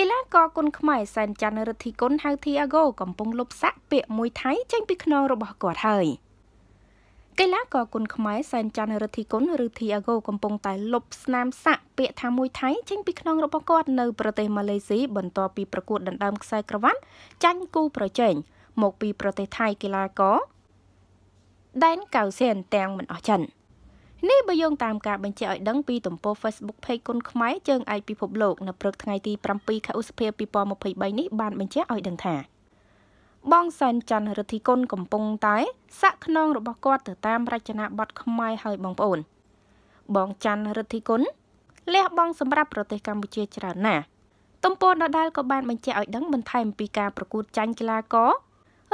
កីឡាករគុនខ្មែរសែនច័ន្ទរិទ្ធីគុណហៅធីអាហ្គោកំពុងលុបសាក់ពាក្យមួយថៃ ចេញពីខ្នងរបស់គាត់ហើយកីឡាករគុនខ្មែរសែនច័ន្ទរិទ្ធីគុណឬធីអាហ្គោកំពុងតែលុបស្នាមសាក់ពាក្យថាមួយថៃចេញពីខ្នងរបស់គាត់នៅប្រទេសម៉ាឡេស៊ីបន្ទាប់ពីប្រកួតដណ្ដើមខ្សែក្រវ៉ាត់ ចាញ់គូប្រជែងមកពីប្រទេសថៃកីឡាករដែនកៅស៊ែនទាំងមិនអស់ចិន។នេះបើយោងតាមការបញ្ជាក់ឲ្យដឹងពីទំព័រ Facebook Page គុនខ្មែរជើងឯកពិភពលោកនៅព្រឹកថ្ងៃទី7ខែឧសភា2023នេះបានបញ្ជាក់ឲ្យដឹងថាបងសែនច័ន្ទរិទ្ធីគុណកំពុងតែ សាក់ខ្នងរបស់គាត់ទៅតាមរចនាប័ទ្មខ្មែរហើយបងប្អូន បងច័ន្ទរិទ្ធីគុណលះបង់សម្រាប់ប្រទេសកម្ពុជាច្រើនណាស់ទំព័រដដាលក៏បានបញ្ជាក់ឲ្យដឹងបន្ថែមពីការប្រកួតចាញ់កីឡាករ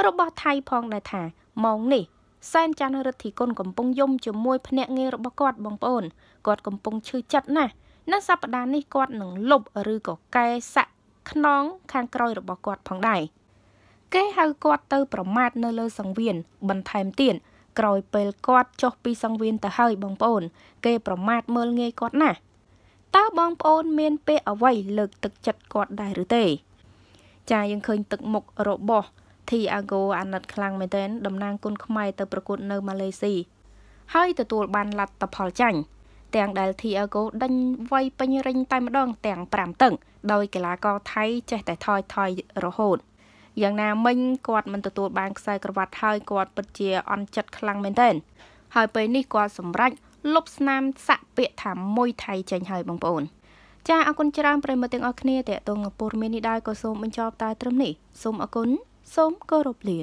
របស់ថៃផងដែរថាម៉ោងនេះសែនច័ន្ទរិទ្ធីគុណកំពុងយំជាមួយភ្នាក់ងាររបស់គាត់ បងប្អូនគាត់កំពុងឈឺចិត្តណាស់នៅសប្តាហ៍នេះគាត់នឹងលុបឬក៏កែសាក់ខ្នងខាងក្រោយរបស់គាត់ផងដែរគេហៅគាត់ទៅ ប្រមាថនៅលើសង្វៀនបន្ថែមទៀតក្រោយពេលគាត់ចុះពីសង្វៀនទៅហើយបងប្អូន គេ ប្រមាថមើលងាយគាត់ណាស់តើបងប្អូនមានពេលអ្វី លើកទឹកចិត្តគាត់ដែរឬទេ ចាយើងឃើញទឹកមុខរបស់ធីអាហ្គូអាណិតខ្លាំងមែនទែនតំណាងគុនខ្មែរទៅប្រកួតនៅម៉ាឡេស៊ីហើយទទួល បានលទ្ធផលចាញ់ទាំងដែល Thiago ដេញវាយពេញរិញតែម្ដង ទាំង5តឹងដោយកីឡាករថៃចេះតែថយថយរហូតយ៉ាងណាមិញគាត់មិនទទួលបានខ្សែក្រវ៉ាត់ហើយគាត់ពិតជាអន់ចិត្តខ្លាំងមែនទែន ហើយពេលនេះគាត់សម្រេចលុបស្នាម សាក់ពាក្យថាមួយថៃចេញហើយបងប្អូន ចាអរគុណច្រើនប្រិយមិត្តទាំងអស់គ្នាតេតងពរមាននេះដែរក៏សូមបញ្ចប់តែត្រឹមនេះសូមអរគុណសូមគោរពលា